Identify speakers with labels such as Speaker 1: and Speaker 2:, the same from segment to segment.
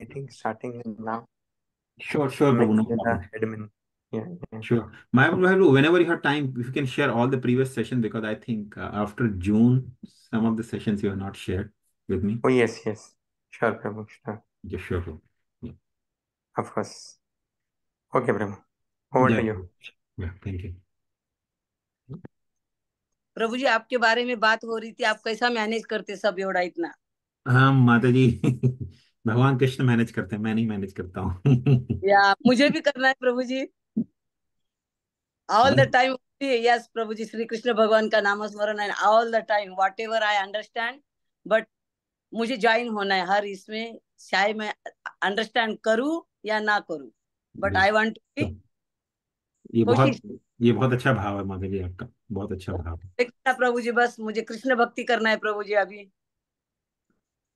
Speaker 1: I think starting now. Sure, sure, Prabhu. No Admin. Yeah, yeah. Sure. My Prabhu, whenever you have time, if you can share all the previous sessions, because I think uh, after June, some of the sessions you have not shared with me. Oh, yes, yes. Sure, Prabhu. Sure. Yeah, sure, Prabhu. Yeah. Of course. Okay, Prabhu. Over yeah. to you. Yeah, thank you.
Speaker 2: प्रभु जी आपके बारे में बात हो रही थी आप कैसा manage करते सब योड़ा इतना
Speaker 1: हाँ माता जी भगवान कृष्ण मैनेज करते हैं मैं नहीं मैनेज करता हूँ
Speaker 2: या मुझे भी करना है प्रभु जी ऑल द टाइम यस प्रभु जी श्री कृष्ण भगवान का नाम स्मरण है all the time whatever I understand but मुझे ज्वाइन होना है हर इसमें चाहे मैं अंडरस्टैंड करूं या ना करूं but I want to be ये बहुत
Speaker 1: ये बहुत अच्छा भाव है माता जी आपका बहुत अच्छा भाव
Speaker 2: है प्रभु जी बस मुझे कृष्ण भक्ति करना है प्रभु जी अभी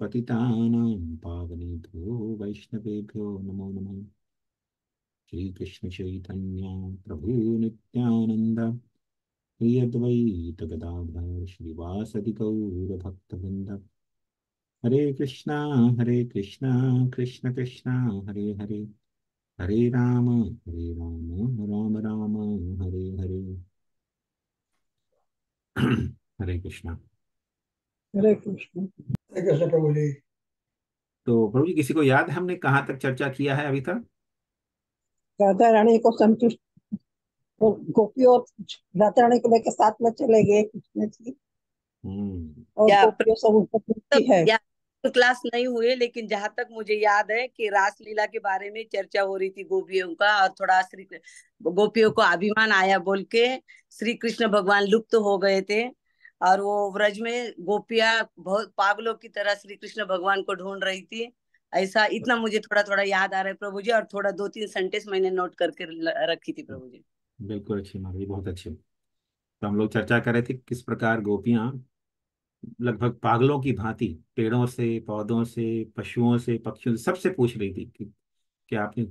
Speaker 1: पतितानां पावनेभ्यो वैष्णवेभ्यो नमो नमः श्रीकृष्णचैतन्या प्रभुनित्यानन्द प्रियद्वैतगदाधर श्रीवासदिगौरभक्तवृन्द हरे कृष्णा हरे कृष्णा कृष्ण कृष्णा हरे हरे हरे राम हरे राम राम राम हरे हरे हरे कृष्णा
Speaker 2: हरे कृष्ण कृष्ण प्रभु जी
Speaker 1: तो प्रभु जी किसी को याद हमने कहाँ तक चर्चा किया है अभी तक
Speaker 2: राधा रानी को संतुष्ट गोपी और राधा रानी को लेकर साथ में चले गए कृष्ण जी हम्म। और गोपियों सब मतलब ऊपर है तो क्लास नहीं हुए लेकिन जहां तक मुझे याद है कि रासलीला के बारे में चर्चा हो रही थी गोपियों का और थोड़ा श्री गोपियों को अभिमान आया बोल के श्री कृष्ण भगवान लुप्त तो हो गए थे और वो व्रज में गोपिया बहुत पागलों की तरह श्री कृष्ण भगवान को ढूंढ रही थी ऐसा इतना अच्छा। मुझे थोड़ा थोड़ा याद आ रहा है प्रभु जी और थोड़ा दो तीन सेंटेंस मैंने नोट करके रखी
Speaker 1: थी प्रभु जी बिल्कुल अच्छी माधवी बहुत अच्छी तो हम लोग चर्चा कर रहे थे किस प्रकार गोपियां लगभग पागलों की भांति पेड़ों से पौधों से पशुओं से पक्षियों से सबसे पूछ रही थी कि क्या आपने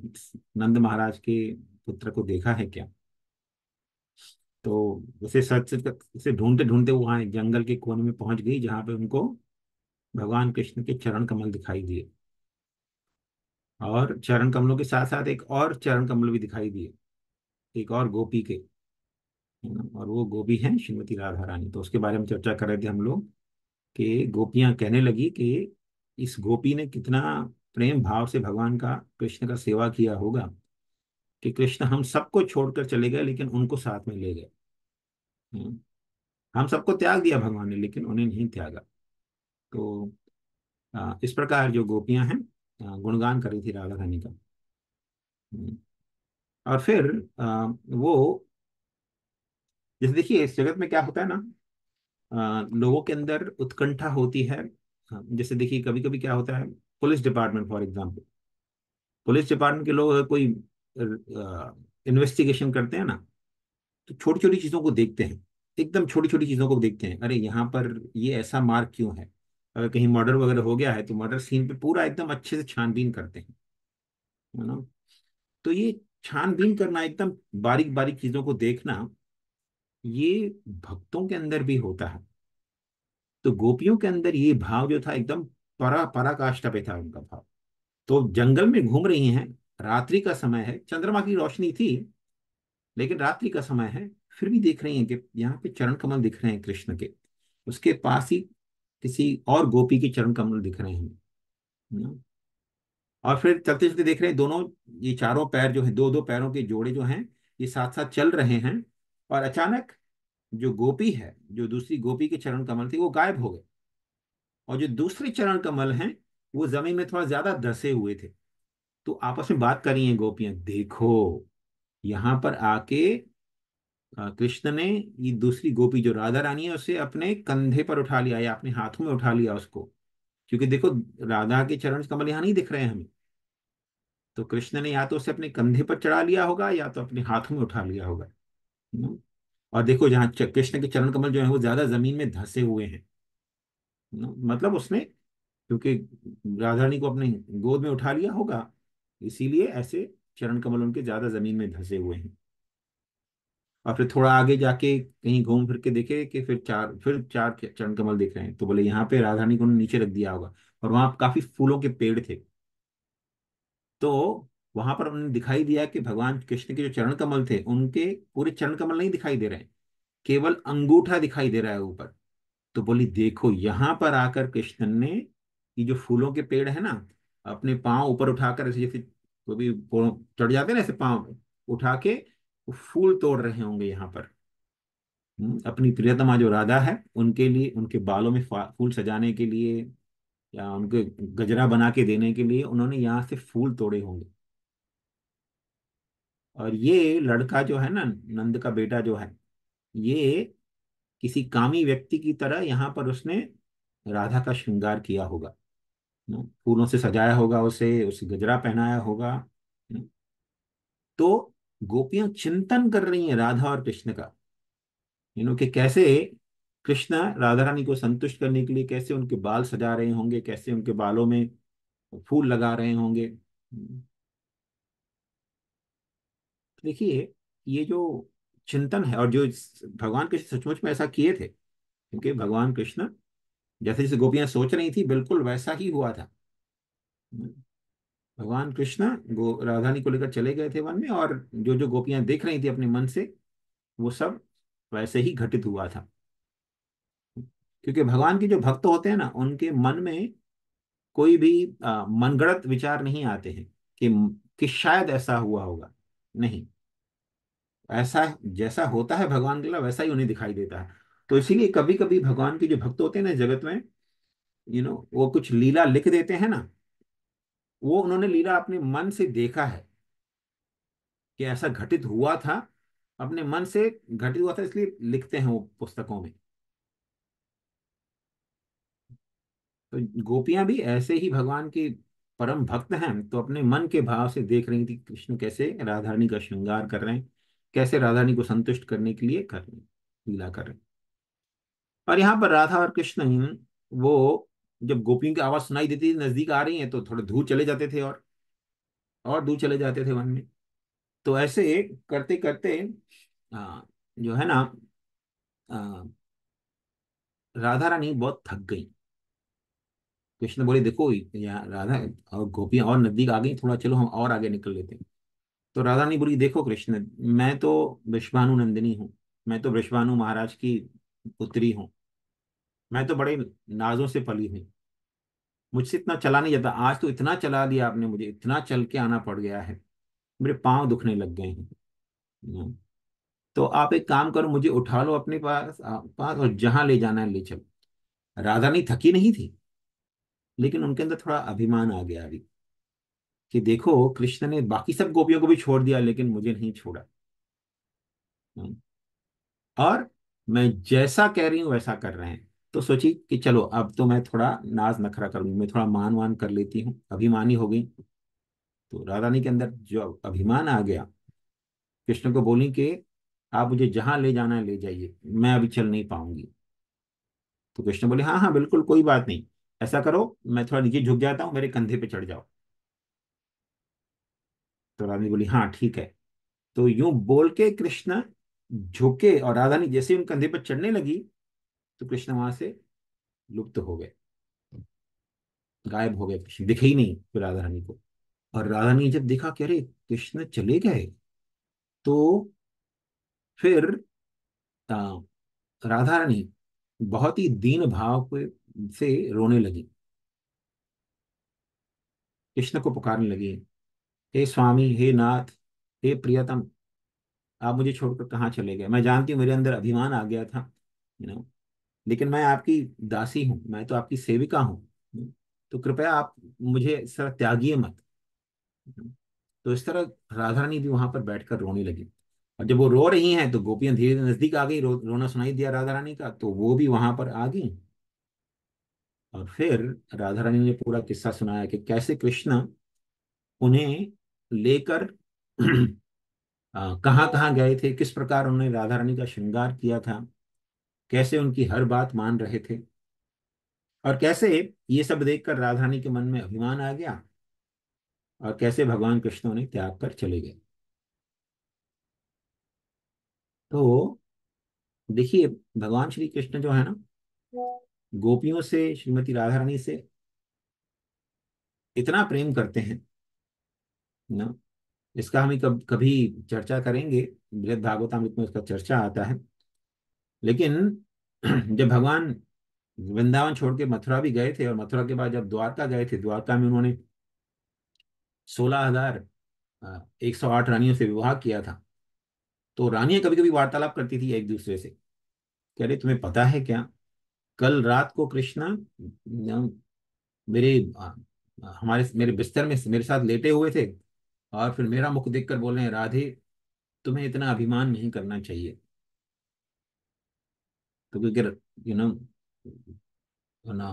Speaker 1: नंद महाराज के पुत्र को देखा है क्या तो उसे सच से ढूंढते ढूंढते वो वहां जंगल के कोने में पहुंच गई जहाँ पे उनको भगवान कृष्ण के चरण कमल दिखाई दिए और चरण कमलों के साथ साथ एक और चरण कमल भी दिखाई दिए एक और गोपी के और वो गोपी हैं श्रीमती राधा रानी तो उसके बारे में चर्चा कर रहे थे हम लोग कि गोपियां कहने लगी कि इस गोपी ने कितना प्रेम भाव से भगवान का कृष्ण का सेवा किया होगा कि कृष्ण हम सबको छोड़कर चले गए लेकिन उनको साथ में ले गए हम्म। हम सबको त्याग दिया भगवान ने लेकिन उन्हें नहीं त्यागा तो इस प्रकार जो गोपियां हैं गुणगान कर रही थी राधा रानी का हम्म। और फिर वो जैसे देखिए इस जगत में क्या होता है ना लोगों के अंदर उत्कंठा होती है जैसे देखिए कभी कभी क्या होता है police department for example police department के लोग कोई इन्वेस्टिगेशन करते हैं ना तो छोटी छोटी चीज़ों को देखते हैं एकदम छोटी छोटी चीज़ों को देखते हैं अरे यहाँ पर ये ऐसा मार्क क्यों है अगर कहीं मर्डर वगैरह हो गया है तो मर्डर सीन पे पूरा एकदम अच्छे से छानबीन करते हैं ना तो ये छानबीन करना एकदम बारीक बारीक चीज़ों को देखना ये भक्तों के अंदर भी होता है तो गोपियों के अंदर ये भाव जो था एकदम परा पराकाष्ठा पे था उनका भाव तो जंगल में घूम रही हैं रात्रि का समय है चंद्रमा की रोशनी थी लेकिन रात्रि का समय है फिर भी देख रही हैं कि यहाँ पे चरण कमल दिख रहे हैं कृष्ण के उसके पास ही किसी और गोपी के चरण कमल दिख रहे हैं और फिर चलते चलते देख रहे हैं दोनों ये चारों पैर जो है दो दो पैरों के जोड़े जो हैं ये साथ साथ चल रहे हैं और अचानक जो गोपी है जो दूसरी गोपी के चरण कमल थे वो गायब हो गए और जो दूसरे चरण कमल हैं वो जमीन में थोड़ा ज्यादा धसे हुए थे तो आपस में बात करी है गोपियां देखो यहां पर आके कृष्ण ने ये दूसरी गोपी जो राधा रानी है उसे अपने कंधे पर उठा लिया या अपने हाथों में उठा लिया उसको क्योंकि देखो राधा के चरण कमल यहां नहीं दिख रहे हैं हमें तो कृष्ण ने या तो उसे अपने कंधे पर चढ़ा लिया होगा या तो अपने हाथों में उठा लिया होगा हम्म? और देखो जहाँ कृष्ण के चरण कमल जो है वो ज्यादा जमीन में धसे हुए हैं हम्म? मतलब उसने क्योंकि राधा रानी को अपने गोद में उठा लिया होगा इसीलिए ऐसे चरण कमल उनके ज्यादा जमीन में धंसे हुए हैं और फिर थोड़ा आगे जाके कहीं घूम फिर के देखे कि फिर चार फिर चार चरण कमल देख रहे हैं तो बोले यहाँ पे राजधानी को नीचे रख दिया होगा और वहां काफी फूलों के पेड़ थे तो वहां पर उन्हें दिखाई दिया कि भगवान कृष्ण के जो चरण कमल थे उनके पूरे चरण कमल नहीं दिखाई दे रहे हैं केवल अंगूठा दिखाई दे रहा है ऊपर तो बोली देखो यहाँ पर आकर कृष्ण ने ये जो फूलों के पेड़ है ना अपने पांव ऊपर उठाकर ऐसे जैसे वो भी चढ़ जाते ना ऐसे पाँव उठा के वो फूल तोड़ रहे होंगे यहाँ पर हम्म, अपनी प्रियतमा जो राधा है उनके लिए उनके बालों में फूल सजाने के लिए या उनके गजरा बना के देने के लिए उन्होंने यहाँ से फूल तोड़े होंगे और ये लड़का जो है ना नंद का बेटा जो है ये किसी कामी व्यक्ति की तरह यहाँ पर उसने राधा का श्रृंगार किया होगा फूलों से सजाया होगा उसे उसे गजरा पहनाया होगा तो गोपियां चिंतन कर रही हैं राधा और कृष्ण का यू नो कि कैसे कृष्ण राधा रानी को संतुष्ट करने के लिए कैसे उनके बाल सजा रहे होंगे कैसे उनके बालों में फूल लगा रहे होंगे देखिए ये जो चिंतन है और जो भगवान कृष्ण सचमुच में ऐसा किए थे क्योंकि भगवान कृष्ण जैसे जैसे गोपियां सोच रही थी बिल्कुल वैसा ही हुआ था भगवान कृष्ण गो राधानी को लेकर चले गए थे वन में और जो जो गोपियां देख रही थी अपने मन से वो सब वैसे ही घटित हुआ था क्योंकि भगवान के जो भक्त होते हैं ना उनके मन में कोई भी आ, मनगढ़ंत विचार नहीं आते हैं कि कि शायद ऐसा हुआ होगा नहीं ऐसा जैसा होता है भगवान के लिए वैसा ही उन्हें दिखाई देता है तो इसीलिए कभी कभी भगवान के जो भक्त होते हैं ना जगत में यू नो वो कुछ लीला लिख देते हैं ना वो उन्होंने लीला अपने मन से देखा है कि ऐसा घटित हुआ था अपने मन से घटित हुआ था इसलिए लिखते हैं वो पुस्तकों में तो गोपियां भी ऐसे ही भगवान की परम भक्त हैं तो अपने मन के भाव से देख रही थी कृष्ण कैसे राधारणी का श्रृंगार कर रहे हैं कैसे राधारणी को संतुष्ट करने के लिए कर रहे हैं लीला कर रहे हैं और यहाँ पर राधा और कृष्ण वो जब गोपियों की आवाज सुनाई देती थी नजदीक आ रही है तो थोड़े दूर चले जाते थे और और दूर चले जाते थे वन में तो ऐसे करते करते आ, जो है ना आ, राधा रानी बहुत थक गई कृष्ण बोले देखो यहाँ राधा और गोपियां और नजदीक आ गई थोड़ा चलो हम और आगे निकल लेते हैं तो राधा रानी बोली देखो कृष्ण मैं तो विश्वानु नंदिनी हूँ मैं तो विश्वानु महाराज की पुत्री हूँ मैं तो बड़े नाजों से पली हुई मुझसे इतना चला नहीं जाता आज तो इतना चला दिया आपने मुझे इतना चल के आना पड़ गया है मेरे पाँव दुखने लग गए हैं हम्म। तो आप एक काम करो मुझे उठा लो अपने पास पास और जहां ले जाना है ले चलो नहीं थकी नहीं थी लेकिन उनके अंदर थोड़ा अभिमान आ गया अभी कि देखो कृष्ण ने बाकी सब गोपियों को भी छोड़ दिया लेकिन मुझे नहीं छोड़ा हम्म। और मैं जैसा कह रही हूं वैसा कर रहे हैं तो सोची कि चलो अब तो मैं थोड़ा नाज नखरा कर लूँ मैं थोड़ा मान वान कर लेती हूँ अभिमानी हो गई तो राधानी के अंदर जो अभिमान आ गया कृष्ण को बोली कि आप मुझे जहां ले जाना है ले जाइए मैं अभी चल नहीं पाऊंगी तो कृष्ण बोले हाँ हाँ बिल्कुल कोई बात नहीं ऐसा करो मैं थोड़ा नीचे झुक जाता हूँ मेरे कंधे पे चढ़ जाओ तो राधानी बोली हाँ ठीक है तो यूं बोल के कृष्ण झुके और राधानी जैसे उन कंधे पर चढ़ने लगी तो कृष्ण वहां से लुप्त हो गए गायब हो गए कृष्ण दिखे ही नहीं फिर राधा रानी को और राधा रानी जब देखा कि अरे कृष्ण चले गए तो फिर राधा रानी बहुत ही दीन भाव से रोने लगी कृष्ण को पुकारने लगी हे स्वामी हे नाथ हे प्रियतम आप मुझे छोड़कर कहाँ चले गए मैं जानती हूँ मेरे अंदर अभिमान आ गया था यू नो लेकिन मैं आपकी दासी हूँ मैं तो आपकी सेविका हूँ तो कृपया आप मुझे इस तरह त्यागी मत तो इस तरह राधा रानी भी वहां पर बैठकर रोने लगी और जब वो रो रही हैं तो गोपियां धीरे धीरे नजदीक आ गई रो, रोना सुनाई दिया राधा रानी का तो वो भी वहां पर आ गई और फिर राधा रानी ने पूरा किस्सा सुनाया कि कैसे कृष्ण उन्हें लेकर कहाँ कहाँ गए थे किस प्रकार उन्होंने राधा रानी का श्रृंगार किया था कैसे उनकी हर बात मान रहे थे और कैसे ये सब देखकर राधानी के मन में अभिमान आ गया और कैसे भगवान कृष्ण ने त्याग कर चले गए तो देखिए भगवान श्री कृष्ण जो है ना गोपियों से श्रीमती राधा रानी से इतना प्रेम करते हैं ना इसका हम कभी चर्चा करेंगे बृहद भागवतामृत में उसका चर्चा आता है लेकिन जब भगवान वृंदावन छोड़ के मथुरा भी गए थे और मथुरा के बाद जब द्वारका गए थे द्वारका में उन्होंने सोलह हजार एक सौ आठ रानियों से विवाह किया था तो रानियां कभी कभी वार्तालाप करती थी एक दूसरे से कह रहे तुम्हें पता है क्या कल रात को कृष्णा मेरे हमारे मेरे बिस्तर में मेरे साथ लेटे हुए थे और फिर मेरा मुख देखकर बोल रहे हैं राधे तुम्हें इतना अभिमान नहीं करना चाहिए तो क्योंकि यू नो ना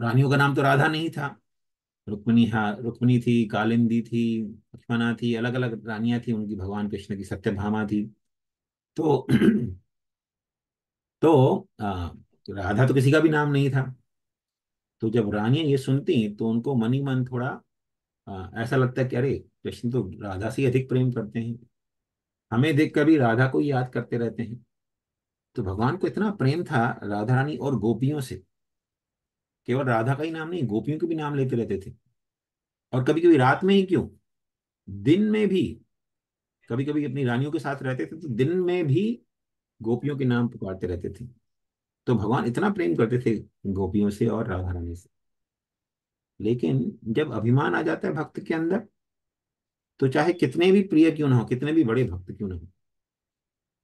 Speaker 1: रानियों का नाम तो राधा नहीं था रुक्मिणी हा रुक्मिणी थी कालिंदी थी लक्ष्मणा थी अलग अलग रानियां थी उनकी भगवान कृष्ण की सत्य भामा थी तो तो आ, राधा तो किसी का भी नाम नहीं था तो जब रानियां ये सुनती तो उनको मन ही मन थोड़ा आ, ऐसा लगता है कि अरे कृष्ण तो राधा से अधिक प्रेम करते हैं हमें देख कर भी राधा को याद करते रहते हैं तो भगवान को इतना प्रेम था राधा रानी और गोपियों से केवल राधा का ही नाम नहीं गोपियों के भी नाम लेते रहते थे और कभी कभी रात में ही क्यों दिन में भी कभी कभी अपनी रानियों के साथ रहते थे तो दिन में भी गोपियों के नाम पुकारते रहते थे तो भगवान इतना प्रेम करते थे गोपियों से और राधा रानी से लेकिन जब अभिमान आ जाता है भक्त के अंदर तो चाहे कितने भी प्रिय क्यों ना हो कितने भी बड़े भक्त क्यों ना हो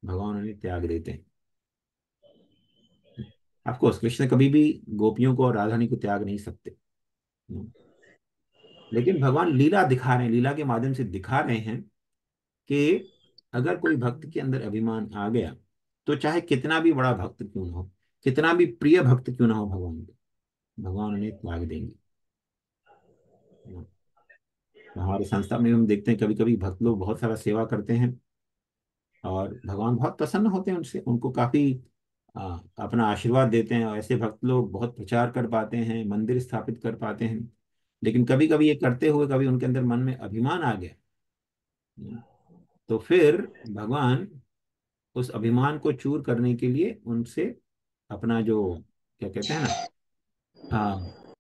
Speaker 1: भगवान उन्हें त्याग देते हैं ऑफकोर्स कृष्ण कभी भी गोपियों को और राधानी को त्याग नहीं सकते लेकिन भगवान लीला दिखा रहे हैं लीला के माध्यम से दिखा रहे हैं कि अगर कोई भक्त के अंदर अभिमान आ गया तो चाहे कितना भी बड़ा भक्त क्यों ना हो कितना भी प्रिय भक्त क्यों ना हो भगवान को भगवान उन्हें त्याग देंगे हमारे संस्था में हम देखते हैं कभी कभी भक्त लोग बहुत सारा सेवा करते हैं और भगवान बहुत प्रसन्न होते हैं उनसे उनको काफी आ, हाँ, अपना आशीर्वाद देते हैं और ऐसे भक्त लोग बहुत प्रचार कर पाते हैं मंदिर स्थापित कर पाते हैं लेकिन कभी कभी ये करते हुए कभी उनके अंदर मन में अभिमान आ गया तो फिर भगवान उस अभिमान को चूर करने के लिए उनसे अपना जो क्या कहते हैं ना हाँ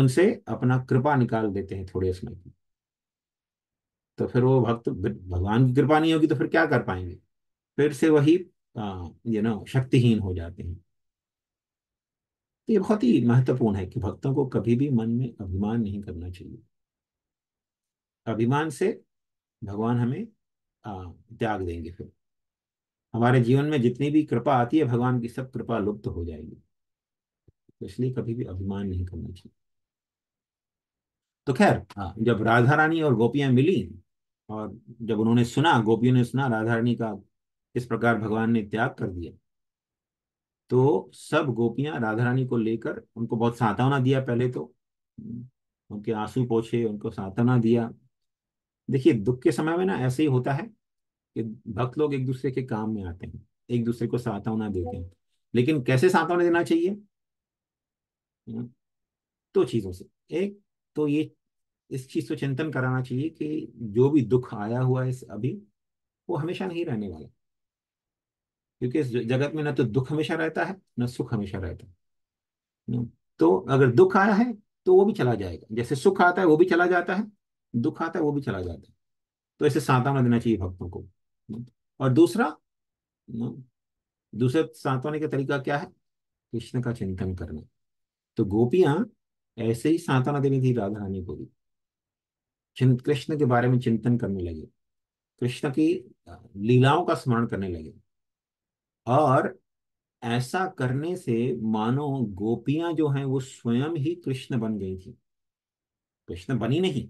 Speaker 1: उनसे अपना कृपा निकाल देते हैं थोड़े समय की तो फिर वो भक्त भगवान की कृपा नहीं होगी तो फिर क्या कर पाएंगे फिर से वही हाँ, ये ना शक्तिहीन हो जाते हैं तो ये बहुत ही महत्वपूर्ण है कि भक्तों को कभी भी मन में अभिमान नहीं करना चाहिए अभिमान से भगवान हमें त्याग देंगे फिर हमारे जीवन में जितनी भी कृपा आती है भगवान की सब कृपा लुप्त हो जाएगी तो इसलिए कभी भी अभिमान नहीं करना चाहिए तो खैर हाँ, जब राधा रानी और गोपियां मिली और जब उन्होंने सुना गोपियों ने सुना राधा रानी का इस प्रकार भगवान ने त्याग कर दिया तो सब गोपियां राधा रानी को लेकर उनको बहुत सांत्वना दिया पहले तो हम्म, उनके आंसू पोछे उनको सांत्वना दिया देखिए दुख के समय में ना ऐसे ही होता है कि भक्त लोग एक दूसरे के काम में आते हैं एक दूसरे को सांत्वना देते हैं लेकिन कैसे सांत्वना देना चाहिए हम्म, दो तो चीजों से एक तो ये इस चीज को चिंतन कराना चाहिए कि जो भी दुख आया हुआ है अभी वो हमेशा नहीं रहने वाला क्योंकि इस जगत में ना तो दुख हमेशा रहता है ना सुख हमेशा रहता है तो अगर दुख आया है तो वो भी चला जाएगा जैसे सुख आता है वो भी चला जाता है दुख आता है वो भी चला जाता है तो ऐसे सांत्वना देना चाहिए भक्तों को और दूसरा दूसरा सांत्वने का तरीका क्या है कृष्ण का चिंतन करना तो गोपियां ऐसे ही सांत्वना देनी थी राधा रानी को भी कृष्ण के बारे में चिंतन करने लगे कृष्ण की लीलाओं का स्मरण करने लगे और ऐसा करने से मानो गोपियां जो हैं वो स्वयं ही कृष्ण बन गई थी कृष्ण बनी नहीं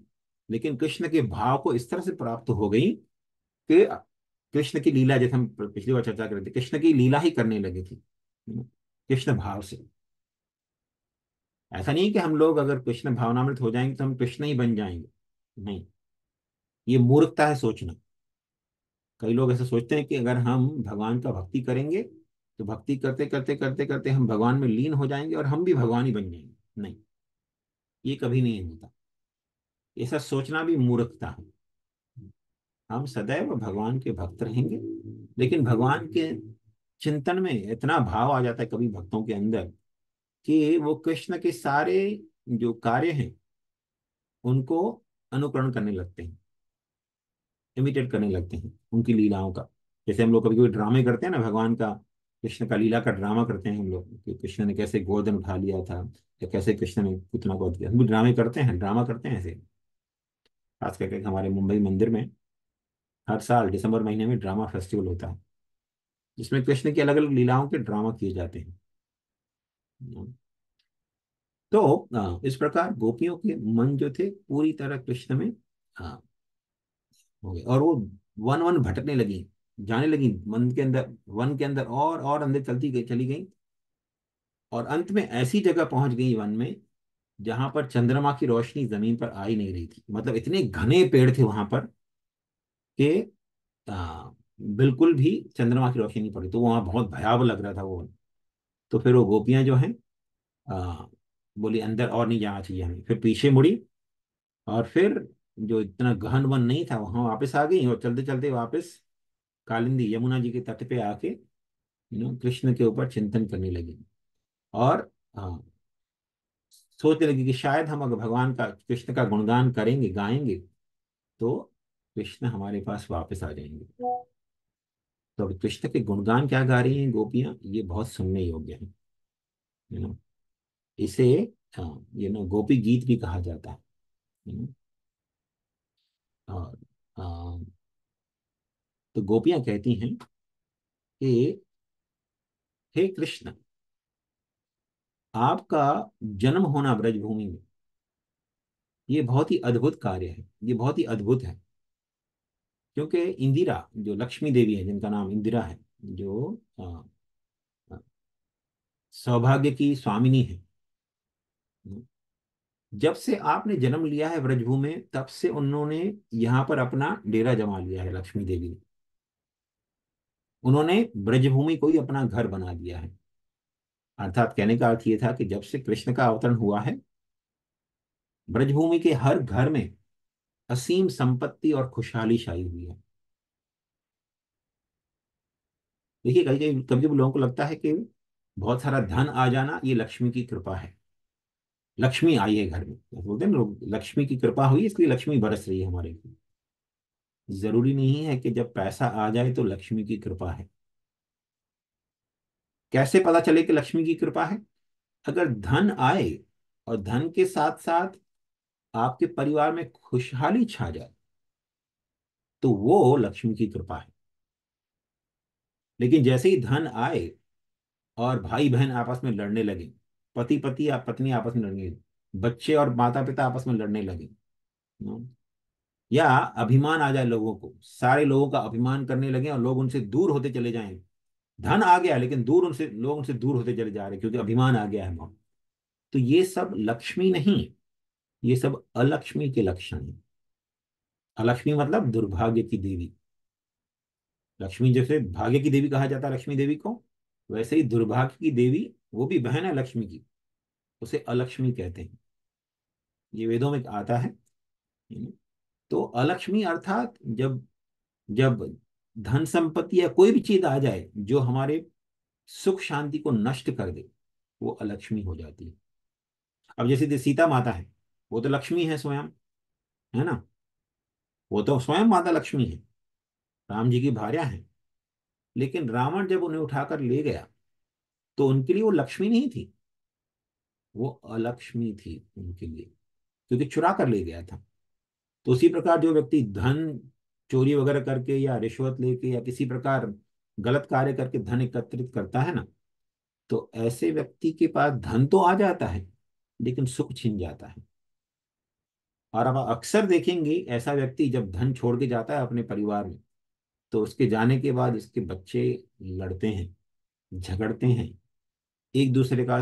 Speaker 1: लेकिन कृष्ण के भाव को इस तरह से प्राप्त हो गई कि कृष्ण की लीला जैसे हम पिछली बार चर्चा कर रहे थे कृष्ण की लीला ही करने लगी थी कृष्ण भाव से ऐसा नहीं कि हम लोग अगर कृष्ण भावनामृत हो जाएंगे तो हम कृष्ण ही बन जाएंगे नहीं ये मूर्खता है सोचना कई लोग ऐसा सोचते हैं कि अगर हम भगवान का भक्ति करेंगे तो भक्ति करते करते करते करते हम भगवान में लीन हो जाएंगे और हम भी भगवान ही बन जाएंगे नहीं ये कभी नहीं होता ऐसा सोचना भी मूर्खता है हम सदैव भगवान के भक्त रहेंगे लेकिन भगवान के चिंतन में इतना भाव आ जाता है कभी भक्तों के अंदर कि वो कृष्ण के सारे जो कार्य हैं उनको अनुकरण करने लगते हैं इमिटेट करने लगते हैं उनकी लीलाओं का जैसे हम लोग कभी कभी ड्रामे करते हैं ना भगवान का कृष्ण का लीला का ड्रामा करते हैं हम लोग कि कृष्ण ने कैसे गोर्धन उठा लिया था या कैसे कृष्ण ने पुतना को दिया हम ड्रामे करते हैं ड्रामा करते हैं ऐसे खास करके हमारे मुंबई मंदिर में हर साल दिसंबर महीने में ड्रामा फेस्टिवल होता है जिसमें कृष्ण की अलग अलग लीलाओं के ड्रामा किए जाते हैं तो इस प्रकार गोपियों के मन जो थे पूरी तरह कृष्ण में हो गया और वो वन वन भटकने लगी जाने लगी मन के अंदर वन के अंदर और और अंदर चलती गई चली गई और अंत में ऐसी जगह पहुंच गई वन में जहां पर चंद्रमा की रोशनी जमीन पर आ ही नहीं रही थी मतलब इतने घने पेड़ थे वहां पर कि बिल्कुल भी चंद्रमा की रोशनी नहीं पड़ी तो वहां बहुत भयावह लग रहा था वो तो फिर वो गोपियां जो हैं बोली अंदर और नहीं जाना चाहिए हमें फिर पीछे मुड़ी और फिर जो इतना गहन वन नहीं था वहां वापस आ गई और चलते चलते वापस कालिंदी यमुना जी के तट पे आके यू नो कृष्ण के ऊपर चिंतन करने लगी और हाँ सोचने लगी कि शायद हम अगर भगवान का कृष्ण का गुणगान करेंगे गाएंगे तो कृष्ण हमारे पास वापस आ जाएंगे तो अब कृष्ण के गुणगान क्या गा रही हैं गोपियां ये बहुत सुनने योग्य है यू नो इसे यू हाँ, नो गोपी गीत भी कहा जाता है यू नो तो गोपियां कहती हैं कि हे कृष्ण आपका जन्म होना ब्रजभूमि में ये बहुत ही अद्भुत कार्य है ये बहुत ही अद्भुत है क्योंकि इंदिरा जो लक्ष्मी देवी है जिनका नाम इंदिरा है जो सौभाग्य की स्वामिनी है जब से आपने जन्म लिया है ब्रजभूमि में तब से उन्होंने यहां पर अपना डेरा जमा लिया है लक्ष्मी देवी ने उन्होंने ब्रजभूमि को ही अपना घर बना दिया है अर्थात कहने का अर्थ ये था कि जब से कृष्ण का अवतरण हुआ है ब्रजभूमि के हर घर में असीम संपत्ति और खुशहाली छाई हुई है देखिए कभी कभी कभी लोगों को लगता है कि बहुत सारा धन आ जाना ये लक्ष्मी की कृपा है लक्ष्मी आई है घर में तो बोलते हैं लोग लक्ष्मी की कृपा हुई इसलिए लक्ष्मी बरस रही है हमारे लिए जरूरी नहीं है कि जब पैसा आ जाए तो लक्ष्मी की कृपा है कैसे पता चले कि लक्ष्मी की कृपा है अगर धन आए और धन के साथ साथ आपके परिवार में खुशहाली छा जाए तो वो लक्ष्मी की कृपा है लेकिन जैसे ही धन आए और भाई बहन आपस में लड़ने लगे पति पति या पत्नी आपस में लड़ने बच्चे और माता पिता आपस में लड़ने लगे हाँ। या अभिमान आ जाए लोगों को सारे लोगों का अभिमान करने लगे और लोग उनसे दूर होते चले जाएंगे धन आ गया लेकिन दूर उनसे लोग उनसे दूर होते चले जा रहे क्योंकि अभिमान आ गया है बहुत तो ये सब लक्ष्मी नहीं ये सब अलक्ष्मी के लक्षण है अलक्ष्मी मतलब दुर्भाग्य की देवी लक्ष्मी जैसे भाग्य की देवी कहा जाता है लक्ष्मी देवी को वैसे ही दुर्भाग्य की देवी वो भी बहन है लक्ष्मी की उसे अलक्ष्मी कहते हैं ये वेदों में आता है तो अलक्ष्मी अर्थात जब जब धन संपत्ति या कोई भी चीज आ जाए जो हमारे सुख शांति को नष्ट कर दे वो अलक्ष्मी हो जाती है अब जैसे सीता माता है वो तो लक्ष्मी है स्वयं है ना वो तो स्वयं माता लक्ष्मी है राम जी की भार्या है लेकिन रावण जब उन्हें उठाकर ले गया तो उनके लिए वो लक्ष्मी नहीं थी वो अलक्ष्मी थी उनके लिए क्योंकि चुरा कर ले गया था तो उसी प्रकार जो व्यक्ति धन चोरी वगैरह करके या रिश्वत लेके या किसी प्रकार गलत कार्य करके धन एकत्रित करता है ना तो ऐसे व्यक्ति के पास धन तो आ जाता है लेकिन सुख छिन जाता है और अब अक्सर देखेंगे ऐसा व्यक्ति जब धन छोड़ के जाता है अपने परिवार में तो उसके जाने के बाद उसके बच्चे लड़ते हैं झगड़ते हैं एक दूसरे का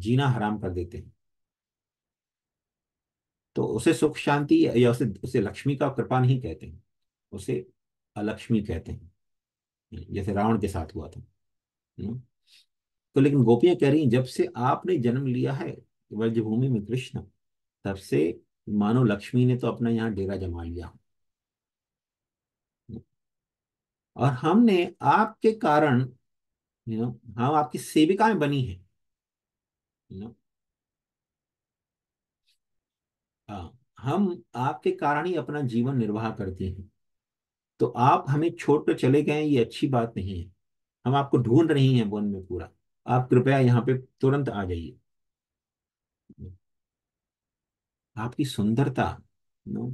Speaker 1: जीना हराम कर देते हैं तो उसे सुख शांति या उसे उसे लक्ष्मी का कृपा नहीं कहते हैं उसे अलक्ष्मी कहते हैं जैसे रावण के साथ हुआ था तो लेकिन गोपियां कह रही जब से आपने जन्म लिया है वजभूमि में कृष्ण तब से मानो लक्ष्मी ने तो अपना यहाँ डेरा जमा लिया और हमने आपके कारण यू नो हाँ आपकी सेविका में बनी है यू नो हाँ हम आपके कारण ही अपना जीवन निर्वाह करते हैं तो आप हमें छोड़ कर चले गए ये अच्छी बात नहीं है हम आपको ढूंढ रहे हैं वन में पूरा आप कृपया यहाँ पे तुरंत आ जाइए आपकी सुंदरता नो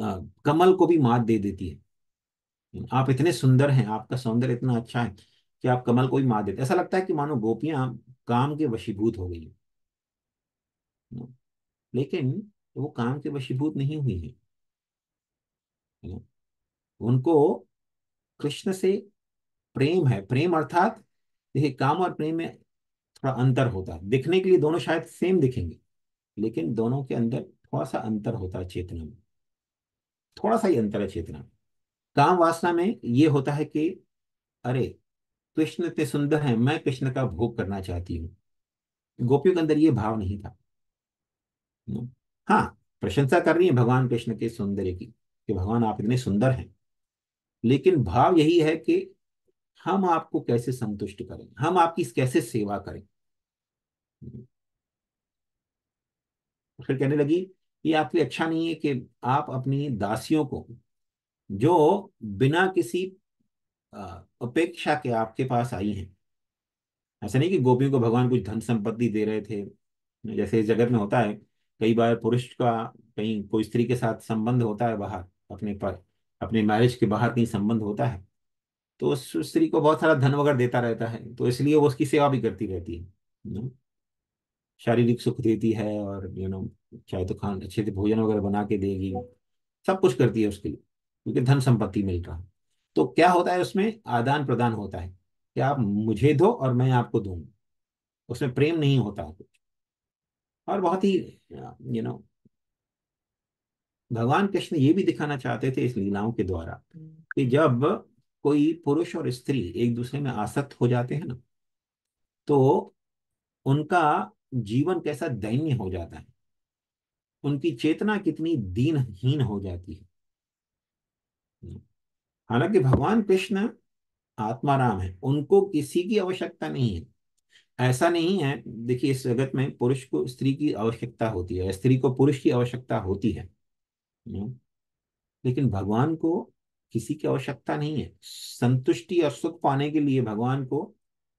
Speaker 1: आ, हाँ, कमल को भी मात दे देती है आप इतने सुंदर हैं आपका सौंदर्य इतना अच्छा है कि आप कमल को ही मार देते ऐसा लगता है कि मानो गोपियां काम के वशीभूत हो गई है लेकिन वो काम के वशीभूत नहीं हुई है उनको कृष्ण से प्रेम है प्रेम अर्थात देखिए काम और प्रेम में थोड़ा अंतर होता है दिखने के लिए दोनों शायद सेम दिखेंगे लेकिन दोनों के अंदर थोड़ा सा अंतर होता है चेतना में थोड़ा सा ही अंतर है चेतना में काम वासना में ये होता है कि अरे कृष्ण इतने सुंदर है मैं कृष्ण का भोग करना चाहती हूँ गोपियों के अंदर ये भाव नहीं था हाँ प्रशंसा कर रही है भगवान कृष्ण के सौंदर्य की कि भगवान आप इतने सुंदर हैं लेकिन भाव यही है कि हम आपको कैसे संतुष्ट करें हम आपकी कैसे सेवा करें फिर कहने लगी ये आपके लिए अच्छा नहीं है कि आप अपनी दासियों को जो बिना किसी अपेक्षा के आपके पास आई है ऐसा नहीं कि गोपियों को भगवान कुछ धन संपत्ति दे रहे थे जैसे जगत में होता है कई बार पुरुष का कहीं कोई स्त्री के साथ संबंध होता है बाहर अपने पर अपने मैरिज के बाहर कहीं संबंध होता है तो उस स्त्री को बहुत सारा धन वगैरह देता रहता है तो इसलिए वो उसकी सेवा भी करती रहती है शारीरिक सुख देती है और यू नो चाहे तो खान अच्छे से भोजन वगैरह बना के देगी सब कुछ करती है उसके लिए क्योंकि धन संपत्ति मिल रहा तो क्या होता है उसमें आदान प्रदान होता है कि आप मुझे दो और मैं आपको दूंगा उसमें प्रेम नहीं होता है कुछ और बहुत ही यू नो भगवान कृष्ण ये भी दिखाना चाहते थे इस लीलाओं के द्वारा कि जब कोई पुरुष और स्त्री एक दूसरे में आसक्त हो जाते हैं ना तो उनका जीवन कैसा दैन्य हो जाता है उनकी चेतना कितनी दीनहीन हो जाती है हालांकि भगवान कृष्ण आत्माराम है उनको किसी की आवश्यकता नहीं है ऐसा नहीं है देखिए इस जगत में पुरुष को स्त्री की आवश्यकता होती है स्त्री को पुरुष की आवश्यकता होती है हाँ। लेकिन भगवान को किसी की आवश्यकता नहीं है संतुष्टि और सुख पाने के लिए भगवान को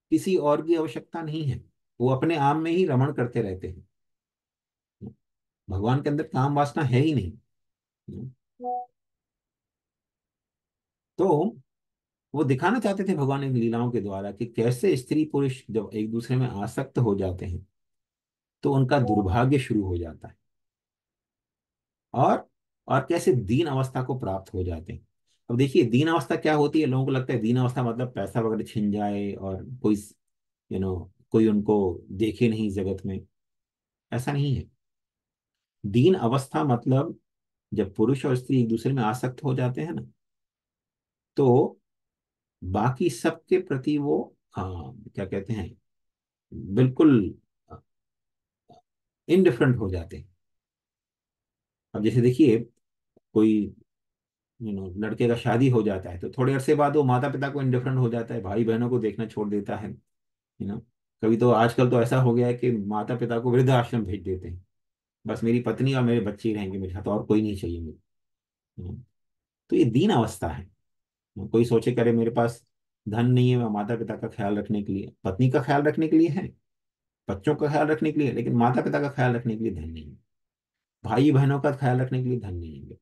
Speaker 1: किसी और की आवश्यकता नहीं है वो अपने आम में ही रमण करते रहते हैं हाँ। भगवान के अंदर काम वासना है ही नहीं हाँ। तो वो दिखाना चाहते थे भगवान इन लीलाओं के द्वारा कि कैसे स्त्री पुरुष जब एक दूसरे में आसक्त हो जाते हैं तो उनका दुर्भाग्य शुरू हो जाता है और और कैसे दीन अवस्था को प्राप्त हो जाते हैं अब देखिए दीन अवस्था क्या होती है लोगों को लगता है दीन अवस्था मतलब पैसा वगैरह छिन जाए और कोई यू नो कोई उनको देखे नहीं जगत में ऐसा नहीं है दीन अवस्था मतलब जब पुरुष और स्त्री एक दूसरे में आसक्त हो जाते हैं ना तो बाकी सबके प्रति वो आ, क्या कहते हैं बिल्कुल इनडिफरेंट हो जाते हैं अब जैसे देखिए कोई यू नो लड़के का शादी हो जाता है तो थोड़े अरसे बाद वो माता पिता को इनडिफरेंट हो जाता है भाई बहनों को देखना छोड़ देता है यू नो कभी तो आजकल तो ऐसा हो गया है कि माता पिता को वृद्ध आश्रम भेज देते हैं बस मेरी पत्नी और मेरे बच्चे रहेंगे मेरे साथ और कोई नहीं चाहिए मुझे तो ये दीन अवस्था है कोई सोचे करे मेरे पास धन नहीं है मैं माता पिता का ख्याल रखने के लिए पत्नी का ख्याल रखने के लिए है बच्चों का ख्याल रखने के लिए लेकिन माता पिता का ख्याल रखने के लिए धन नहीं है भाई बहनों का ख्याल रखने के लिए धन नहीं है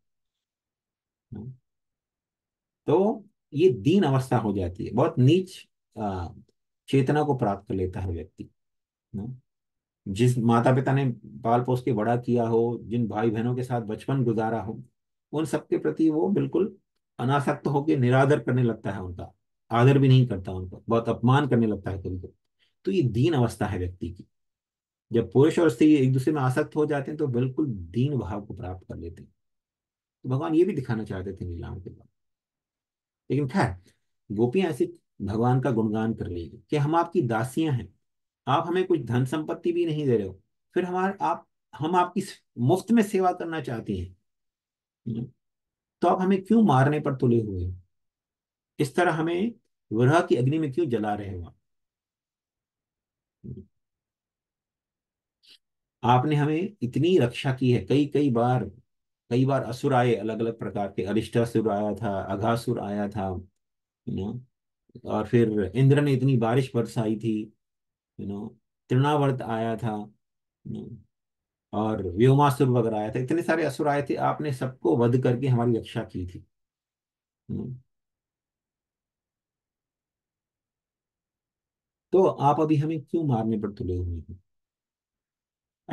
Speaker 1: हाँ। तो ये दीन अवस्था हो जाती है बहुत नीच चेतना को प्राप्त कर लेता है व्यक्ति हाँ। जिस माता पिता ने बाल पोस के बड़ा किया हो जिन भाई बहनों के साथ बचपन गुजारा हो उन सबके प्रति वो बिल्कुल अनासक्त होकर निरादर करने लगता है उनका आदर भी नहीं करता उनका बहुत अपमान करने लगता है कभी कभी तो ये दीन अवस्था है व्यक्ति की जब पुरुष और स्त्री एक दूसरे में आसक्त हो जाते हैं तो बिल्कुल दीन भाव को प्राप्त कर लेते हैं तो भगवान ये भी दिखाना चाहते थे लीलाओं के बाद लेकिन खैर गोपियां ऐसे भगवान का गुणगान कर है कि हम आपकी दासियां हैं आप हमें कुछ धन संपत्ति भी नहीं दे रहे हो फिर हमारे आप हम आपकी मुफ्त में सेवा करना चाहती हैं तो आप हमें क्यों मारने पर तुले हुए हो इस तरह हमें वृह की अग्नि में क्यों जला रहे हो आपने हमें इतनी रक्षा की है कई कई बार कई बार असुर आए अलग अलग प्रकार के अरिष्टासुर आया था अघासुर आया था नो और फिर इंद्र ने इतनी बारिश बरसाई थी नो तृणावर्त आया था और व्योमासुर वगैरह आया था इतने सारे असुर आए थे आपने सबको वध करके हमारी रक्षा की थी हम्म। तो आप अभी हमें क्यों मारने पर तुले हुए हैं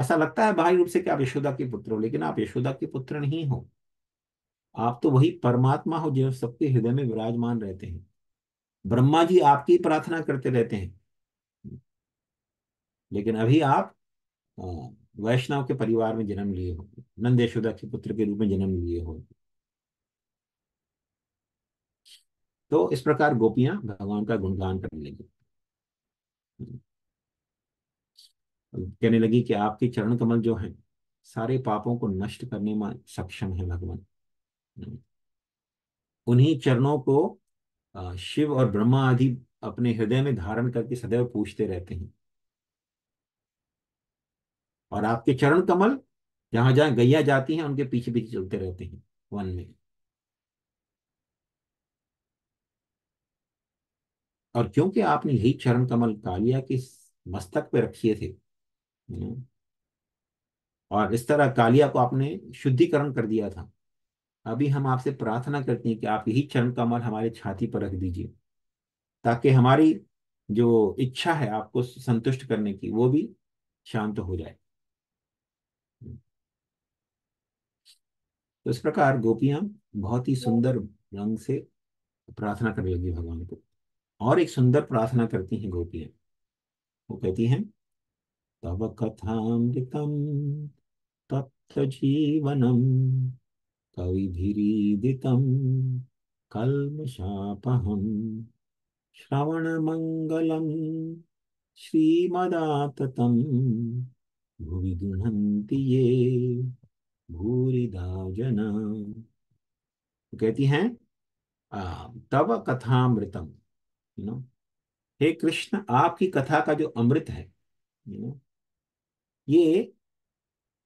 Speaker 1: ऐसा लगता है बाहरी रूप से कि आप यशोदा के पुत्र हो लेकिन आप यशोदा के पुत्र नहीं हो आप तो वही परमात्मा हो जो सबके हृदय में विराजमान रहते हैं ब्रह्मा जी आपकी प्रार्थना करते रहते हैं लेकिन अभी आप आ, हाँ, वैष्णव के परिवार में जन्म लिए होंगे नंदेशोदा के पुत्र के रूप में जन्म लिए होंगे तो इस प्रकार गोपियां भगवान का गुणगान करने लगी कहने लगी कि आपके चरण कमल जो हैं सारे पापों को नष्ट करने में सक्षम है भगवान उन्हीं चरणों को शिव और ब्रह्मा आदि अपने हृदय में धारण करके सदैव पूछते रहते हैं और आपके चरण कमल जहां जहां गैया जाती हैं उनके पीछे पीछे चलते रहते हैं वन में और क्योंकि आपने यही चरण कमल कालिया के मस्तक पे रखिए थे हम्म, और इस तरह कालिया को आपने शुद्धिकरण कर दिया था अभी हम आपसे प्रार्थना करते हैं कि आप यही चरण कमल हमारे छाती पर रख दीजिए ताकि हमारी जो इच्छा है आपको संतुष्ट करने की वो भी शांत हो जाए तो इस प्रकार गोपियां बहुत ही सुंदर रंग से प्रार्थना करने लगी भगवान को और एक सुंदर प्रार्थना करती हैं गोपियां वो कहती हैं तब कथाम तत्र जीवनम कविभिरीदितम श्रवण मंगलम श्रीमदाततं भुवि गुणंती ये भूरी धावजना तो कहती हैं तब कथामृतम यू नो हे कृष्ण आपकी कथा का जो अमृत है यू नो ये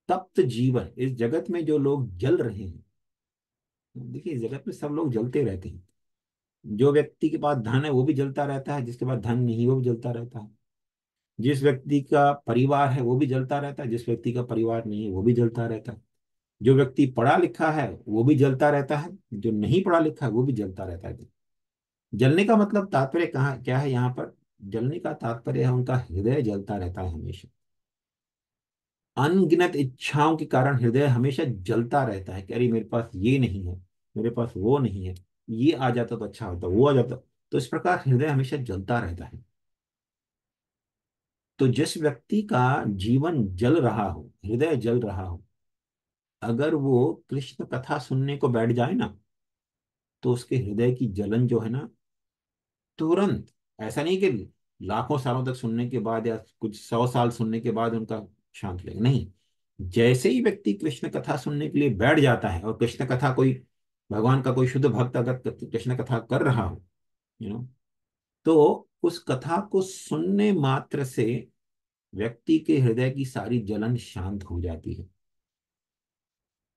Speaker 1: तप्त जीवन इस जगत में जो लोग जल रहे हैं देखिए इस जगत में सब लोग जलते रहते हैं जो व्यक्ति के पास धन है वो भी जलता रहता है जिसके पास धन नहीं वो भी जलता रहता है जिस व्यक्ति का परिवार है वो भी जलता रहता है जिस व्यक्ति का परिवार नहीं है वो भी जलता रहता है जो व्यक्ति पढ़ा लिखा है वो भी जलता रहता है जो नहीं पढ़ा लिखा है वो भी जलता रहता है जलने का मतलब तात्पर्य कहा क्या है यहाँ पर जलने का तात्पर्य है उनका हृदय जलता रहता है हमेशा अनगिनत इच्छाओं के कारण हृदय हमेशा जलता रहता है कि अरे मेरे पास ये नहीं है मेरे पास वो नहीं है ये आ जाता तो अच्छा होता वो आ जाता तो इस प्रकार हृदय हमेशा जलता रहता है तो जिस व्यक्ति का जीवन जल रहा हो हृदय जल रहा हो अगर वो कृष्ण कथा सुनने को बैठ जाए ना तो उसके हृदय की जलन जो है ना तुरंत ऐसा नहीं कि लाखों सालों तक सुनने के बाद या कुछ सौ साल सुनने के बाद उनका शांत लगे नहीं जैसे ही व्यक्ति कृष्ण कथा सुनने के लिए बैठ जाता है और कृष्ण कथा कोई भगवान का कोई शुद्ध भक्त अगर कृष्ण कथा कर रहा हो यू नो तो उस कथा को सुनने मात्र से व्यक्ति के हृदय की सारी जलन शांत हो जाती है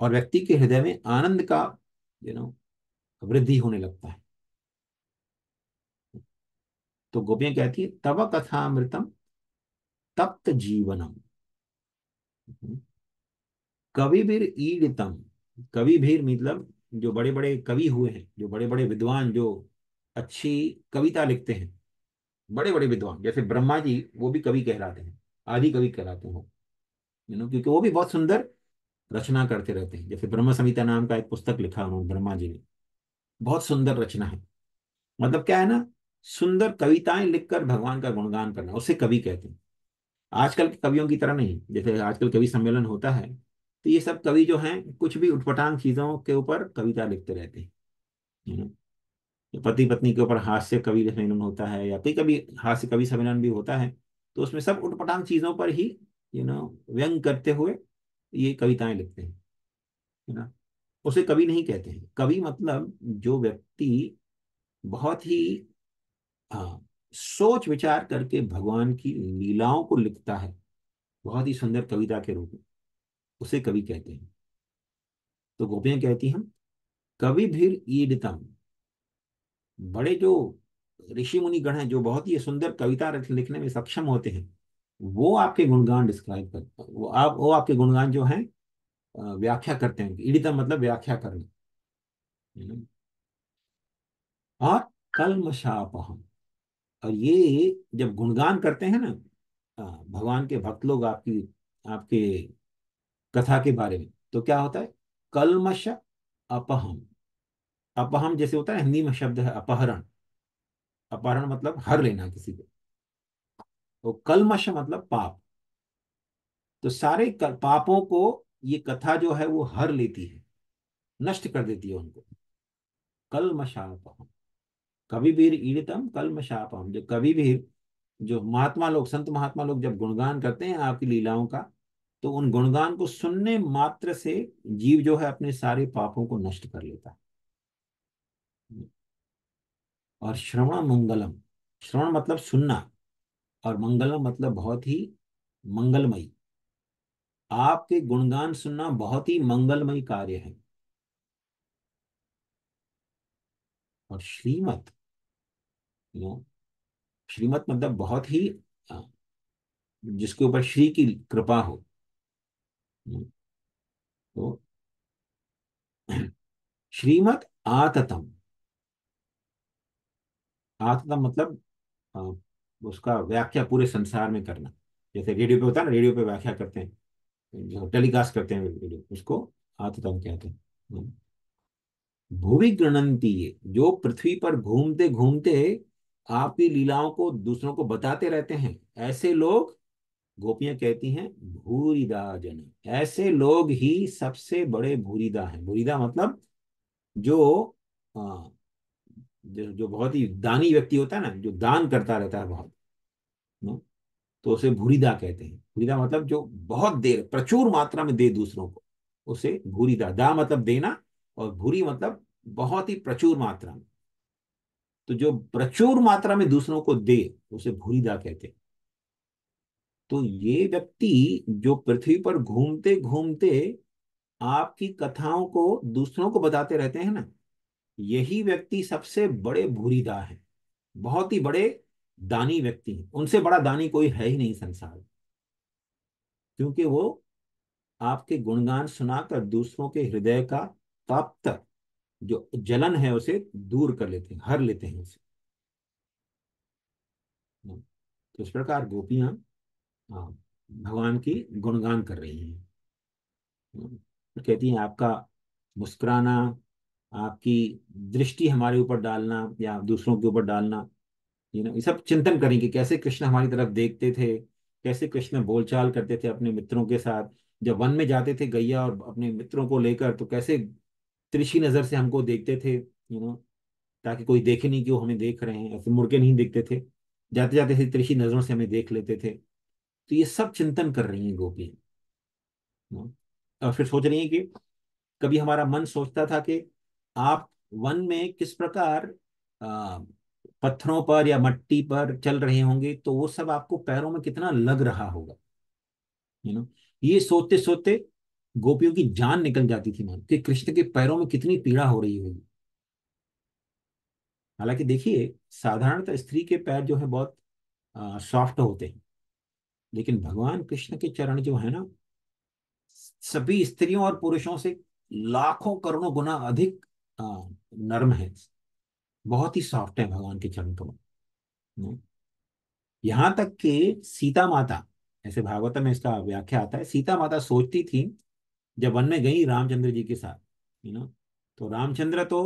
Speaker 1: और व्यक्ति के हृदय में आनंद का यू नो वृद्धि होने लगता है तो गोपियां कहती है तब कथा अमृतम तप्त जीवनम कवि भीर ईडतम कवि भी मतलब जो बड़े बड़े कवि हुए हैं जो बड़े बड़े विद्वान जो अच्छी कविता लिखते हैं बड़े बड़े विद्वान जैसे ब्रह्मा जी वो भी कवि कहलाते हैं आदि कवि कहलाते हैं यू नो क्योंकि वो भी बहुत सुंदर रचना करते रहते हैं जैसे ब्रह्म संहिता नाम का एक पुस्तक लिखा उन्होंने ब्रह्मा जी ने बहुत सुंदर रचना है मतलब क्या है ना सुंदर कविताएं लिखकर भगवान का गुणगान करना उसे कवि कहते हैं आजकल के कवियों की तरह नहीं जैसे आजकल कवि सम्मेलन होता है तो ये सब कवि जो हैं कुछ भी उठपटांग चीजों के ऊपर कविता लिखते रहते हैं पति पत्नी के ऊपर हास्य कवि सम्मेलन होता है या कोई कभी हास्य कवि सम्मेलन भी होता है तो उसमें सब उठपटांग चीजों पर ही यू नो व्यंग करते हुए ये कविताएं लिखते हैं है ना उसे कवि नहीं कहते हैं कवि मतलब जो व्यक्ति बहुत ही आ, सोच विचार करके भगवान की लीलाओं को लिखता है बहुत ही सुंदर कविता के रूप में उसे कवि कहते हैं तो गोपियां कहती हैं कवि भीर ईडतम बड़े जो ऋषि मुनि गण हैं जो बहुत ही सुंदर कविता लिखने में सक्षम होते हैं वो आपके गुणगान डिस्क्राइब करता है वो आप वो आपके गुणगान जो हैं व्याख्या करते हैं ईडिता मतलब व्याख्या करना और कलमशापहम और ये जब गुणगान करते हैं ना भगवान के भक्त लोग आपकी आपके कथा के बारे में तो क्या होता है कलमश अपहम अपहम जैसे होता है हिंदी में शब्द है अपहरण अपहरण मतलब हर लेना किसी को तो कलमश मतलब पाप तो सारे पापों को ये कथा जो है वो हर लेती है नष्ट कर देती है उनको कलमशापहम कभी भी ईड़ितम कलमशापहम जो कभी भी जो महात्मा लोग संत महात्मा लोग जब गुणगान करते हैं आपकी लीलाओं का तो उन गुणगान को सुनने मात्र से जीव जो है अपने सारे पापों को नष्ट कर लेता है और श्रवण मंगलम श्रवण मतलब सुनना और मंगलम मतलब बहुत ही मंगलमयी आपके गुणगान सुनना बहुत ही मंगलमयी कार्य है और श्रीमत नो श्रीमत मतलब बहुत ही जिसके ऊपर श्री की कृपा हो तो श्रीमत आततम आततम मतलब उसका व्याख्या पूरे संसार में करना जैसे रेडियो पे होता है ना रेडियो पे व्याख्या करते हैं टेलीकास्ट करते हैं रेडियो उसको आततम कहते हैं हम्म। भूवि गणंती जो पृथ्वी पर घूमते घूमते आपकी लीलाओं को दूसरों को बताते रहते हैं ऐसे लोग गोपियां कहती हैं भूरिदा जन ऐसे लोग ही सबसे बड़े भूरिदा हैं भूरिदा मतलब जो हाँ, जो, जो बहुत ही दानी व्यक्ति होता है ना जो दान करता रहता है बहुत नो तो उसे भूरीदा कहते हैं भूरीदा मतलब जो बहुत देर प्रचुर मात्रा में दे दूसरों को उसे भूरीदा दा मतलब देना और भूरी मतलब बहुत ही प्रचुर मात्रा में तो जो प्रचुर मात्रा में दूसरों को दे उसे भूरीदा कहते हैं तो ये व्यक्ति जो पृथ्वी पर घूमते घूमते आपकी कथाओं को दूसरों को बताते रहते हैं ना यही व्यक्ति सबसे बड़े भूरीदा है बहुत ही बड़े दानी व्यक्ति हैं उनसे बड़ा दानी कोई है ही नहीं संसार क्योंकि वो आपके गुणगान सुनाकर दूसरों के हृदय का तप्त जो जलन है उसे दूर कर लेते हैं हर लेते हैं उसे तो इस प्रकार गोपियां हाँ, भगवान की गुणगान कर रही हैं कहती हैं आपका मुस्कुराना आपकी दृष्टि हमारे ऊपर डालना या दूसरों के ऊपर डालना यू नो ये सब चिंतन करेंगे कैसे कृष्ण हमारी तरफ देखते थे कैसे कृष्ण बोलचाल करते थे अपने मित्रों के साथ जब वन में जाते थे गैया और अपने मित्रों को लेकर तो कैसे त्रिषि नजर से हमको देखते थे यू नो ताकि कोई देखे नहीं कि वो हमें देख रहे हैं ऐसे मुड़के नहीं देखते थे जाते जाते थे त्रिषि नजरों से हमें देख लेते थे तो ये सब चिंतन कर रही है गोपी और फिर सोच रही है कि कभी हमारा मन सोचता था कि आप वन में किस प्रकार पत्थरों पर या मट्टी पर चल रहे होंगे तो वो सब आपको पैरों में कितना लग रहा होगा यू नो ये सोते सोते गोपियों की जान निकल जाती थी मान कि कृष्ण के पैरों में कितनी पीड़ा हो रही होगी हालांकि देखिए साधारणतः स्त्री के पैर जो है बहुत सॉफ्ट होते हैं लेकिन भगवान कृष्ण के चरण जो है ना सभी स्त्रियों और पुरुषों से लाखों करोड़ों गुना अधिक नर्म है बहुत ही सॉफ्ट है भगवान के चरण कमल हम्म। यहाँ तक कि सीता माता ऐसे भागवत में इसका व्याख्या आता है सीता माता सोचती थी जब वन में गई रामचंद्र जी के साथ यू नो तो रामचंद्र तो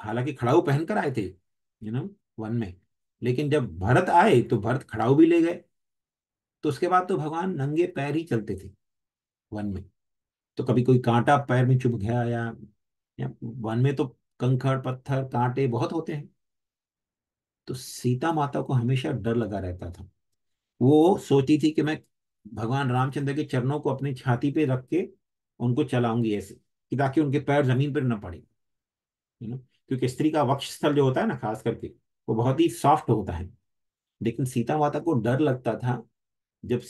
Speaker 1: हालांकि खड़ाऊ पहनकर आए थे यू नो वन में लेकिन जब भरत आए तो भरत खड़ाऊ भी ले गए तो उसके बाद तो भगवान नंगे पैर ही चलते थे वन में तो कभी कोई कांटा पैर में चुभ गया या वन में तो कंकड़ पत्थर कांटे बहुत होते हैं तो सीता माता को हमेशा डर लगा रहता था वो सोचती थी कि मैं भगवान रामचंद्र के चरणों को अपनी छाती पे रख के उनको चलाऊंगी ऐसे कि ताकि उनके पैर जमीन पर न पड़े है ना क्योंकि स्त्री का वक्ष स्थल जो होता है ना खास करके वो बहुत ही सॉफ्ट होता है लेकिन सीता माता को डर लगता था जब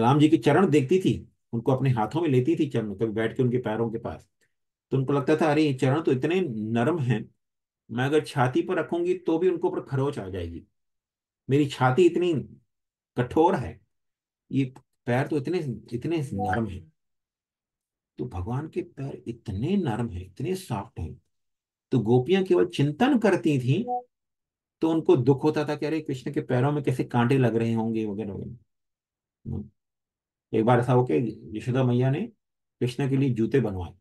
Speaker 1: राम जी के चरण देखती थी उनको अपने हाथों में लेती थी चरण कभी बैठ के उनके पैरों के पास तो उनको लगता था अरे ये चरण तो इतने नरम हैं मैं अगर छाती पर रखूंगी तो भी उनके ऊपर खरोच आ जाएगी मेरी छाती इतनी कठोर है ये पैर तो इतने इतने नरम है तो भगवान के पैर इतने नरम है इतने सॉफ्ट है तो गोपियां केवल चिंतन करती थी तो उनको दुख होता था कि अरे कृष्ण के पैरों में कैसे कांटे लग रहे होंगे वगैरह वगैरह एक बार ऐसा हो कि यशोदा मैया ने कृष्ण के लिए जूते बनवाए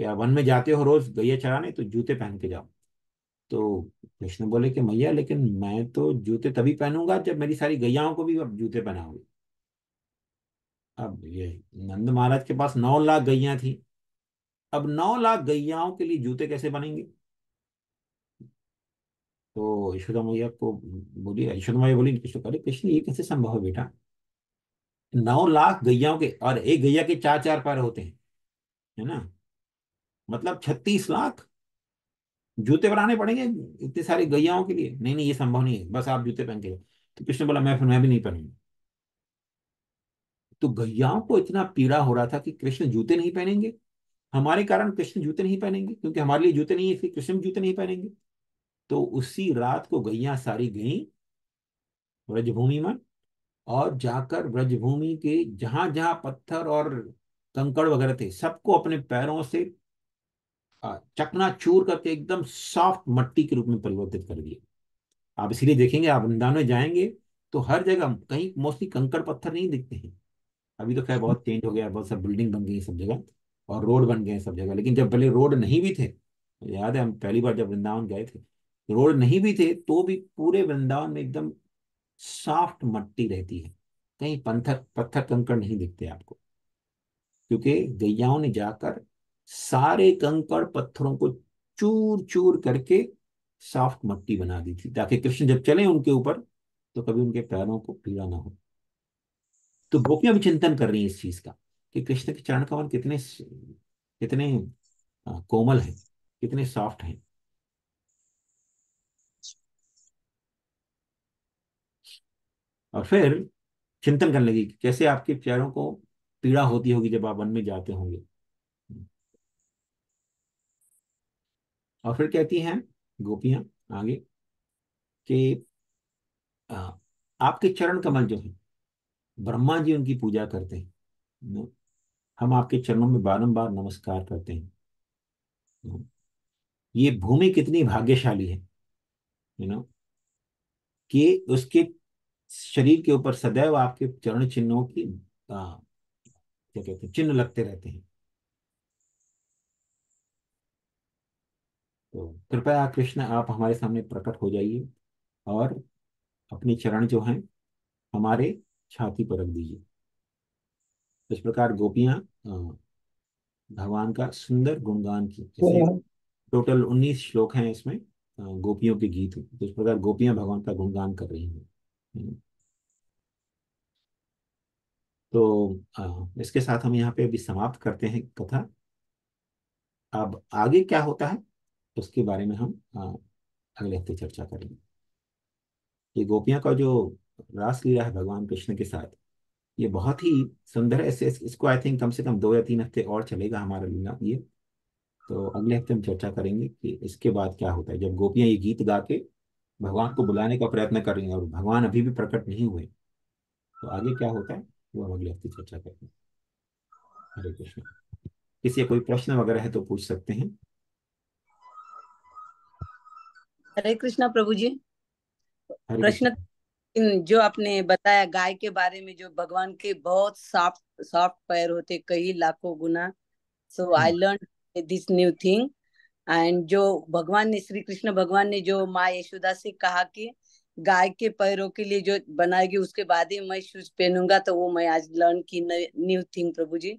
Speaker 1: या वन में जाते हो रोज गैया चराने तो जूते पहन के जाओ तो कृष्ण बोले कि मैया लेकिन मैं तो जूते तभी पहनूंगा जब मेरी सारी गैयाओं को भी अब जूते पहनाओगे अब ये नंद महाराज के पास नौ लाख गैया थी अब नौ लाख गैयाओं के लिए जूते कैसे बनेंगे तो यशोदा मैया को बोली यशोदा मैया बोली कृष्ण अरे कृष्ण ये कैसे संभव है बेटा नौ लाख गैयाओं के और एक गैया के चार चार पैर होते हैं है ना मतलब छत्तीस लाख जूते बनाने पड़ेंगे इतने सारे गैयाओं के लिए नहीं नहीं ये संभव नहीं है बस आप जूते पहन के तो कृष्ण बोला मैं फिर मैं भी नहीं पहनूंगा तो गैयाओं को इतना पीड़ा हो रहा था कि कृष्ण जूते नहीं पहनेंगे हमारे कारण कृष्ण जूते नहीं पहनेंगे क्योंकि हमारे लिए जूते नहीं है इसलिए कृष्ण जूते नहीं पहनेंगे तो उसी रात को गैया सारी गई व्रजभूमि में और जाकर व्रजभूमि के जहां जहां पत्थर और कंकड़ वगैरह थे सबको अपने पैरों से हाँ, चकना चूर करके एकदम सॉफ्ट मट्टी के रूप में परिवर्तित कर दिए आप इसीलिए देखेंगे आप वृंदावन में जाएंगे तो हर जगह कहीं मोस्टली कंकड़ पत्थर नहीं दिखते हैं अभी तो खैर बहुत चेंज हो गया बहुत सब बिल्डिंग बन गई सब जगह और रोड बन गए सब जगह लेकिन जब पहले रोड नहीं भी थे याद है हम पहली बार जब वृंदावन गए थे रोड नहीं भी थे तो भी पूरे वृंदावन में एकदम सॉफ्ट मट्टी रहती है कहीं पत्थर पत्थर कंकड़ नहीं दिखते आपको क्योंकि गैयाओं ने जाकर सारे कंकड़ पत्थरों को चूर चूर करके सॉफ्ट मट्टी बना दी थी ताकि कृष्ण जब चले उनके ऊपर तो कभी उनके पैरों को पीड़ा ना हो तो गोपियां भी चिंतन कर रही है इस चीज का कि कृष्ण के चरण कमल कितने कितने कोमल है कितने सॉफ्ट है और फिर चिंतन करने लगी कैसे आपके पैरों को पीड़ा होती होगी जब आप वन में जाते होंगे और फिर कहती हैं गोपियां आगे कि आपके चरण कमल जो है ब्रह्मा जी उनकी पूजा करते हैं हम आपके चरणों में बारंबार नमस्कार करते हैं ये भूमि कितनी भाग्यशाली है यू नो कि उसके शरीर के ऊपर सदैव आपके चरण चिन्हों की क्या कहते हैं चिन्ह लगते रहते हैं तो कृपया कृष्ण आप हमारे सामने प्रकट हो जाइए और अपने चरण जो हैं हमारे छाती पर रख दीजिए इस प्रकार गोपियां भगवान का सुंदर गुणगान की जैसे हम्म। टोटल उन्नीस श्लोक हैं इसमें गोपियों के गीत तो इस प्रकार गोपियां भगवान का गुणगान कर रही हैं हम्म। तो इसके साथ हम यहाँ पे अभी समाप्त करते हैं कथा अब आगे क्या होता है उसके बारे में हम अगले हफ्ते चर्चा करेंगे ये गोपियां का जो रास है भगवान कृष्ण के साथ ये बहुत ही सुंदर है इसको आई थिंक कम से कम दो या तीन हफ्ते और चलेगा हमारा लीला ये तो अगले हफ्ते हम चर्चा करेंगे कि इसके बाद क्या होता है जब गोपियाँ ये गीत गा के भगवान को बुलाने का प्रयत्न कर रही हैं और भगवान अभी भी प्रकट नहीं हुए तो आगे क्या होता है वो हम अगले हफ्ते चर्चा करेंगे हरे कृष्ण किसी कोई प्रश्न वगैरह है तो पूछ सकते हैं
Speaker 2: हरे कृष्णा प्रभु जी प्रश्न जो आपने बताया गाय के बारे में जो भगवान के बहुत सॉफ्ट सॉफ्ट पैर होते कई लाखों गुना so I learn this new thing and जो भगवान ने श्री कृष्ण भगवान ने जो माँ यशोदा से कहा कि गाय के पैरों के लिए जो बनाएगी उसके बाद ही मैं शूज पहनूंगा तो वो मैं आज लर्न की न्यू थिंग प्रभु जी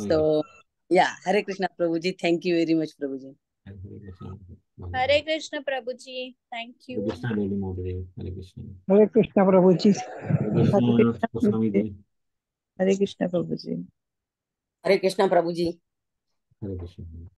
Speaker 2: सो हम्म। या हरे कृष्णा प्रभु जी थैंक यू वेरी मच प्रभु जी हम्म। हरे कृष्ण प्रभु जी थैंक यू
Speaker 1: हरे कृष्ण हरे कृष्ण प्रभु जी
Speaker 2: हरे कृष्ण प्रभु जी हरे कृष्ण प्रभु जी हरे कृष्ण